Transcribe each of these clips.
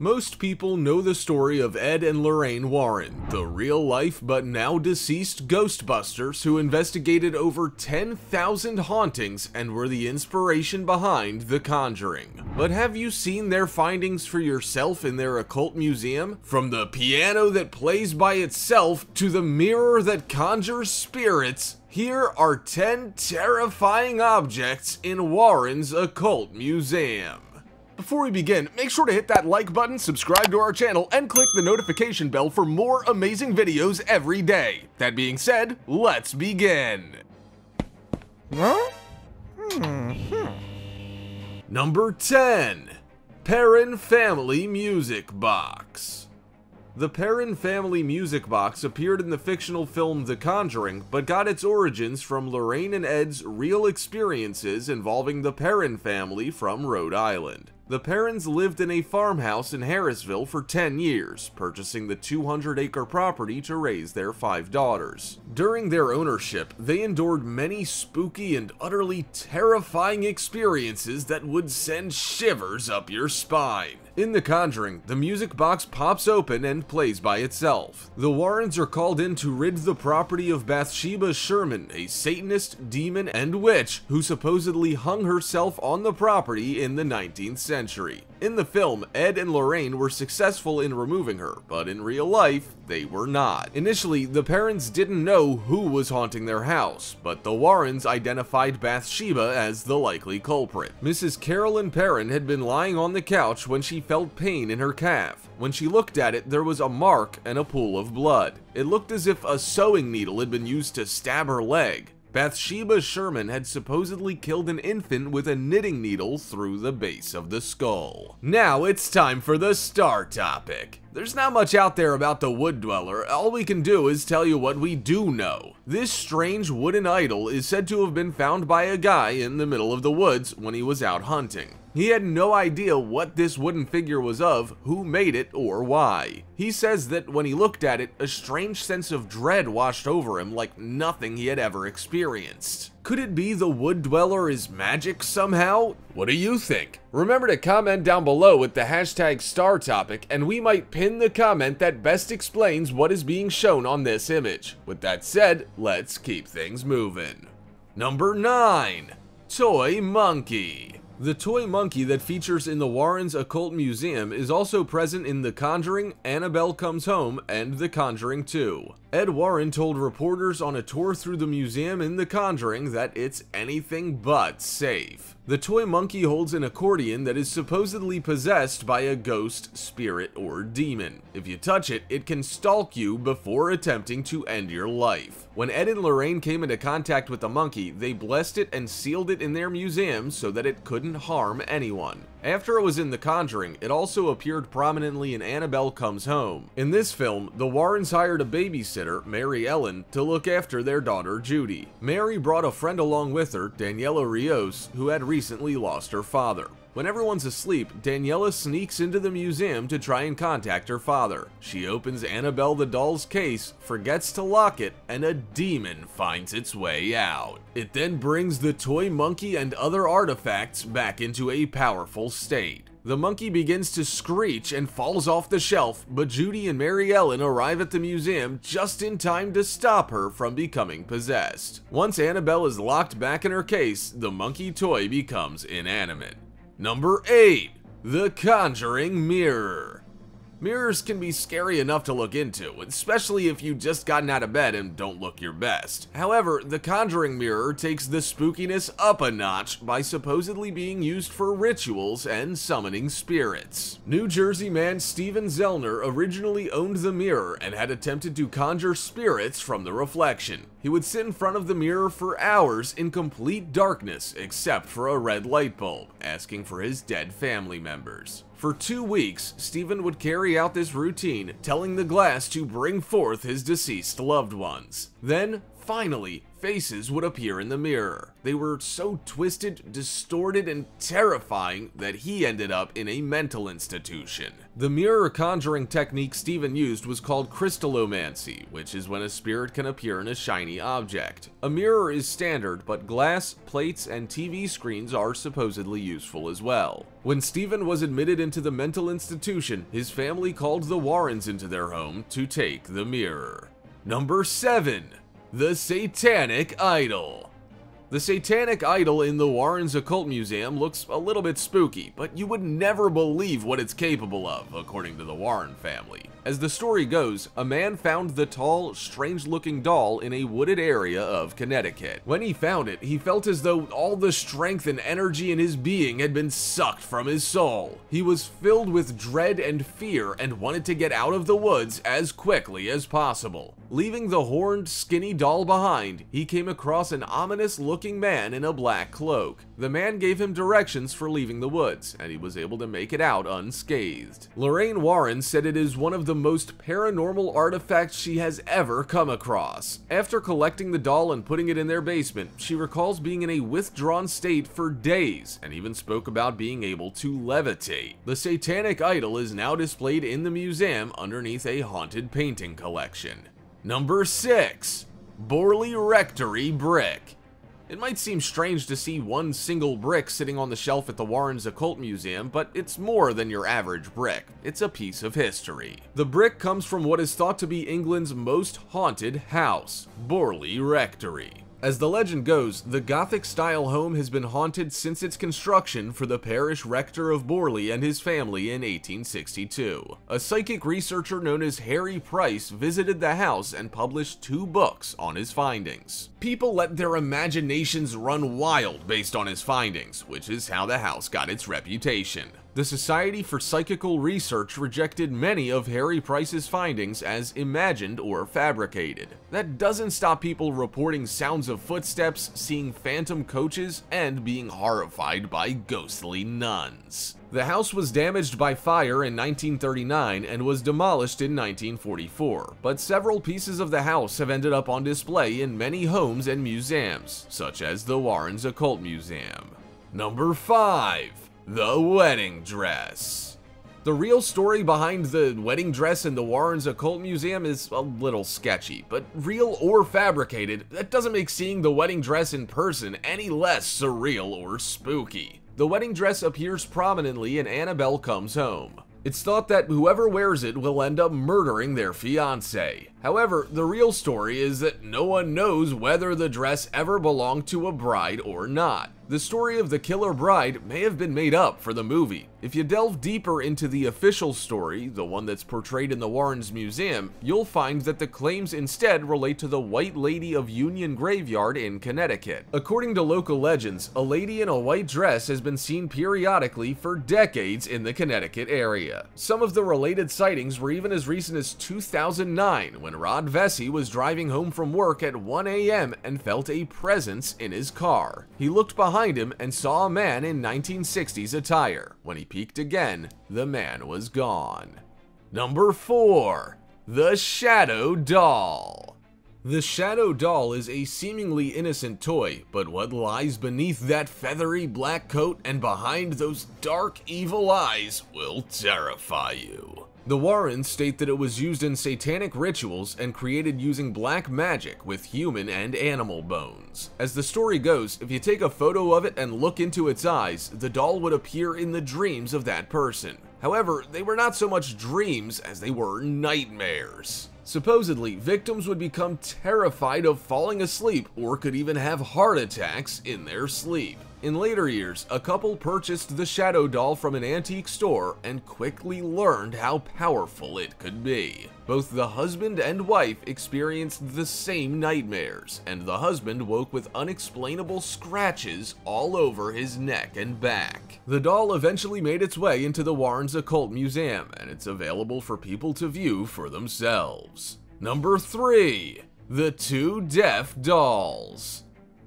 Most people know the story of Ed and Lorraine Warren, the real-life but now deceased Ghostbusters who investigated over 10,000 hauntings and were the inspiration behind The Conjuring. But have you seen their findings for yourself in their occult museum? From the piano that plays by itself to the mirror that conjures spirits, here are 10 terrifying objects in Warren's occult museum. Before we begin, make sure to hit that like button, subscribe to our channel, and click the notification bell for more amazing videos every day. That being said, let's begin. Huh? Hmm, hmm. Number 10. Perrin Family Music Box The Perrin Family Music Box appeared in the fictional film The Conjuring, but got its origins from Lorraine and Ed's real experiences involving the Perrin family from Rhode Island. The Perrins lived in a farmhouse in Harrisville for 10 years, purchasing the 200-acre property to raise their five daughters. During their ownership, they endured many spooky and utterly terrifying experiences that would send shivers up your spine. In The Conjuring, the music box pops open and plays by itself. The Warrens are called in to rid the property of Bathsheba Sherman, a Satanist, demon, and witch who supposedly hung herself on the property in the 19th century. In the film, Ed and Lorraine were successful in removing her, but in real life, they were not. Initially, the parents didn't know who was haunting their house, but the Warrens identified Bathsheba as the likely culprit. Mrs. Carolyn Perrin had been lying on the couch when she felt pain in her calf. When she looked at it, there was a mark and a pool of blood. It looked as if a sewing needle had been used to stab her leg. Bathsheba Sherman had supposedly killed an infant with a knitting needle through the base of the skull. Now it's time for the star topic. There's not much out there about the Wood Dweller, all we can do is tell you what we do know. This strange wooden idol is said to have been found by a guy in the middle of the woods when he was out hunting. He had no idea what this wooden figure was of, who made it, or why. He says that when he looked at it, a strange sense of dread washed over him like nothing he had ever experienced. Could it be the Wood Dweller is magic somehow? What do you think? Remember to comment down below with the hashtag star topic and we might pin the comment that best explains what is being shown on this image. With that said, let's keep things moving. Number 9. Toy Monkey the toy monkey that features in the Warren's Occult Museum is also present in The Conjuring, Annabelle Comes Home, and The Conjuring 2. Ed Warren told reporters on a tour through the museum in The Conjuring that it's anything but safe. The toy monkey holds an accordion that is supposedly possessed by a ghost, spirit, or demon. If you touch it, it can stalk you before attempting to end your life. When Ed and Lorraine came into contact with the monkey, they blessed it and sealed it in their museum so that it couldn't harm anyone. After it was in The Conjuring, it also appeared prominently in Annabelle Comes Home. In this film, the Warrens hired a babysitter, Mary Ellen, to look after their daughter Judy. Mary brought a friend along with her, Daniela Rios, who had recently lost her father. When everyone's asleep, Daniela sneaks into the museum to try and contact her father. She opens Annabelle the doll's case, forgets to lock it, and a demon finds its way out. It then brings the toy monkey and other artifacts back into a powerful state. The monkey begins to screech and falls off the shelf, but Judy and Mary Ellen arrive at the museum just in time to stop her from becoming possessed. Once Annabelle is locked back in her case, the monkey toy becomes inanimate. Number 8. The Conjuring Mirror Mirrors can be scary enough to look into, especially if you have just gotten out of bed and don't look your best. However, the Conjuring Mirror takes the spookiness up a notch by supposedly being used for rituals and summoning spirits. New Jersey man Steven Zellner originally owned the mirror and had attempted to conjure spirits from the reflection. He would sit in front of the mirror for hours in complete darkness except for a red light bulb, asking for his dead family members. For two weeks, Stephen would carry out this routine, telling the glass to bring forth his deceased loved ones. Then, finally, faces would appear in the mirror. They were so twisted, distorted, and terrifying that he ended up in a mental institution. The mirror conjuring technique Stephen used was called crystallomancy, which is when a spirit can appear in a shiny object. A mirror is standard, but glass, plates, and TV screens are supposedly useful as well. When Stephen was admitted into the mental institution, his family called the Warrens into their home to take the mirror. Number 7. The Satanic Idol. The Satanic Idol in the Warren's Occult Museum looks a little bit spooky, but you would never believe what it's capable of, according to the Warren family. As the story goes, a man found the tall, strange-looking doll in a wooded area of Connecticut. When he found it, he felt as though all the strength and energy in his being had been sucked from his soul. He was filled with dread and fear and wanted to get out of the woods as quickly as possible. Leaving the horned, skinny doll behind, he came across an ominous-looking man in a black cloak. The man gave him directions for leaving the woods, and he was able to make it out unscathed. Lorraine Warren said it is one of the most paranormal artifacts she has ever come across. After collecting the doll and putting it in their basement, she recalls being in a withdrawn state for days, and even spoke about being able to levitate. The satanic idol is now displayed in the museum underneath a haunted painting collection. Number 6. Borley Rectory Brick it might seem strange to see one single brick sitting on the shelf at the Warren's Occult Museum, but it's more than your average brick. It's a piece of history. The brick comes from what is thought to be England's most haunted house, Borley Rectory. As the legend goes, the Gothic-style home has been haunted since its construction for the parish rector of Borley and his family in 1862. A psychic researcher known as Harry Price visited the house and published two books on his findings. People let their imaginations run wild based on his findings, which is how the house got its reputation the Society for Psychical Research rejected many of Harry Price's findings as imagined or fabricated. That doesn't stop people reporting sounds of footsteps, seeing phantom coaches, and being horrified by ghostly nuns. The house was damaged by fire in 1939 and was demolished in 1944, but several pieces of the house have ended up on display in many homes and museums, such as the Warren's Occult Museum. Number 5. The Wedding Dress. The real story behind the wedding dress in the Warren's Occult Museum is a little sketchy, but real or fabricated, that doesn't make seeing the wedding dress in person any less surreal or spooky. The wedding dress appears prominently in Annabelle Comes Home. It's thought that whoever wears it will end up murdering their fiance. However, the real story is that no one knows whether the dress ever belonged to a bride or not. The story of the Killer Bride may have been made up for the movie. If you delve deeper into the official story, the one that's portrayed in the Warrens Museum, you'll find that the claims instead relate to the White Lady of Union Graveyard in Connecticut. According to local legends, a lady in a white dress has been seen periodically for decades in the Connecticut area. Some of the related sightings were even as recent as 2009, when Rod Vesey was driving home from work at 1 a.m. and felt a presence in his car. He looked behind behind him and saw a man in 1960s attire. When he peeked again, the man was gone. Number 4. The Shadow Doll The Shadow Doll is a seemingly innocent toy, but what lies beneath that feathery black coat and behind those dark evil eyes will terrify you. The Warrens state that it was used in satanic rituals and created using black magic with human and animal bones. As the story goes, if you take a photo of it and look into its eyes, the doll would appear in the dreams of that person. However, they were not so much dreams as they were nightmares. Supposedly, victims would become terrified of falling asleep or could even have heart attacks in their sleep. In later years, a couple purchased the Shadow Doll from an antique store and quickly learned how powerful it could be. Both the husband and wife experienced the same nightmares, and the husband woke with unexplainable scratches all over his neck and back. The doll eventually made its way into the Warren's Occult Museum, and it's available for people to view for themselves. Number 3. The Two Deaf Dolls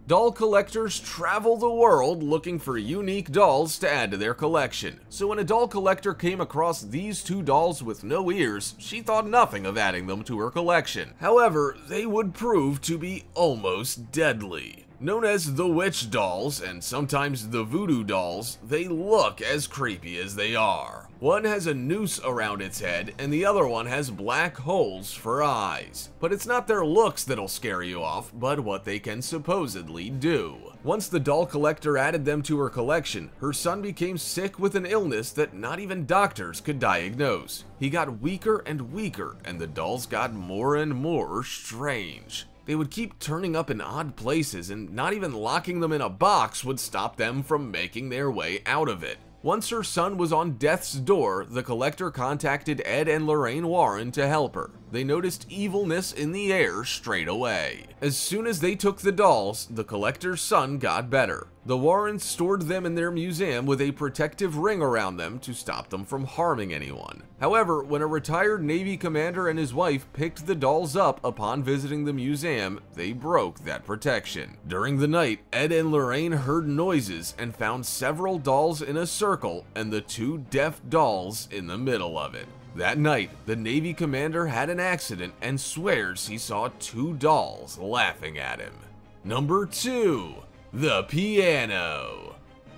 Doll collectors travel the world looking for unique dolls to add to their collection. So when a doll collector came across these two dolls with no ears, she thought nothing of adding them to her collection. However, they would prove to be almost deadly. Known as the witch dolls, and sometimes the voodoo dolls, they look as creepy as they are. One has a noose around its head, and the other one has black holes for eyes. But it's not their looks that'll scare you off, but what they can supposedly do. Once the doll collector added them to her collection, her son became sick with an illness that not even doctors could diagnose. He got weaker and weaker, and the dolls got more and more strange. They would keep turning up in odd places and not even locking them in a box would stop them from making their way out of it. Once her son was on death's door, the collector contacted Ed and Lorraine Warren to help her. They noticed evilness in the air straight away. As soon as they took the dolls, the collector's son got better. The Warrens stored them in their museum with a protective ring around them to stop them from harming anyone. However, when a retired Navy commander and his wife picked the dolls up upon visiting the museum, they broke that protection. During the night, Ed and Lorraine heard noises and found several dolls in a circle and the two deaf dolls in the middle of it. That night, the Navy commander had an accident and swears he saw two dolls laughing at him. Number 2. The Piano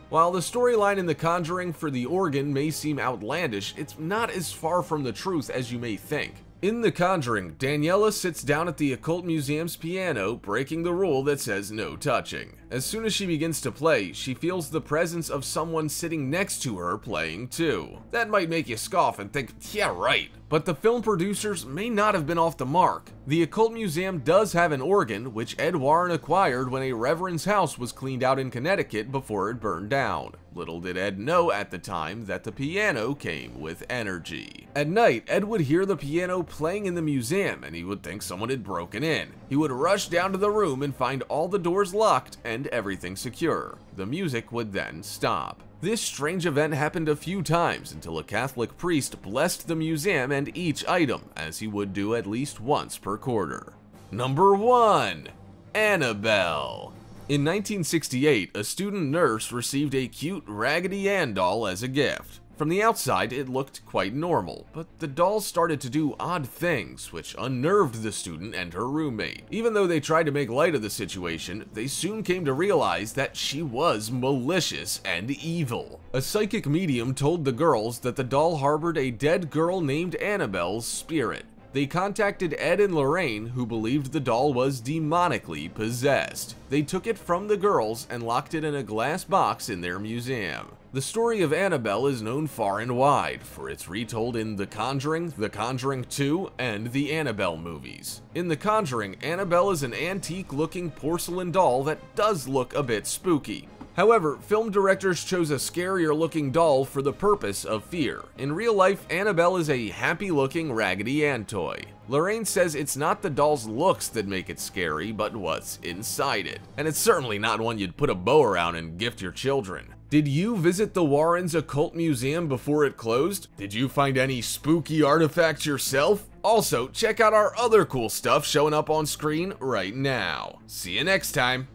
While the storyline in The Conjuring for the organ may seem outlandish, it's not as far from the truth as you may think. In The Conjuring, Daniela sits down at the Occult Museum's piano, breaking the rule that says no touching. As soon as she begins to play, she feels the presence of someone sitting next to her playing too. That might make you scoff and think, yeah right. But the film producers may not have been off the mark. The Occult Museum does have an organ, which Ed Warren acquired when a reverend's house was cleaned out in Connecticut before it burned down. Little did Ed know at the time that the piano came with energy. At night, Ed would hear the piano playing in the museum and he would think someone had broken in. He would rush down to the room and find all the doors locked and and everything secure. The music would then stop. This strange event happened a few times until a Catholic priest blessed the museum and each item, as he would do at least once per quarter. Number 1. Annabelle in 1968, a student nurse received a cute Raggedy Ann doll as a gift. From the outside, it looked quite normal, but the doll started to do odd things, which unnerved the student and her roommate. Even though they tried to make light of the situation, they soon came to realize that she was malicious and evil. A psychic medium told the girls that the doll harbored a dead girl named Annabelle's spirit, they contacted Ed and Lorraine, who believed the doll was demonically possessed. They took it from the girls and locked it in a glass box in their museum. The story of Annabelle is known far and wide, for it's retold in The Conjuring, The Conjuring 2, and the Annabelle movies. In The Conjuring, Annabelle is an antique-looking porcelain doll that does look a bit spooky. However, film directors chose a scarier looking doll for the purpose of fear. In real life, Annabelle is a happy looking Raggedy Ann toy. Lorraine says it's not the doll's looks that make it scary, but what's inside it. And it's certainly not one you'd put a bow around and gift your children. Did you visit the Warren's Occult Museum before it closed? Did you find any spooky artifacts yourself? Also, check out our other cool stuff showing up on screen right now. See you next time!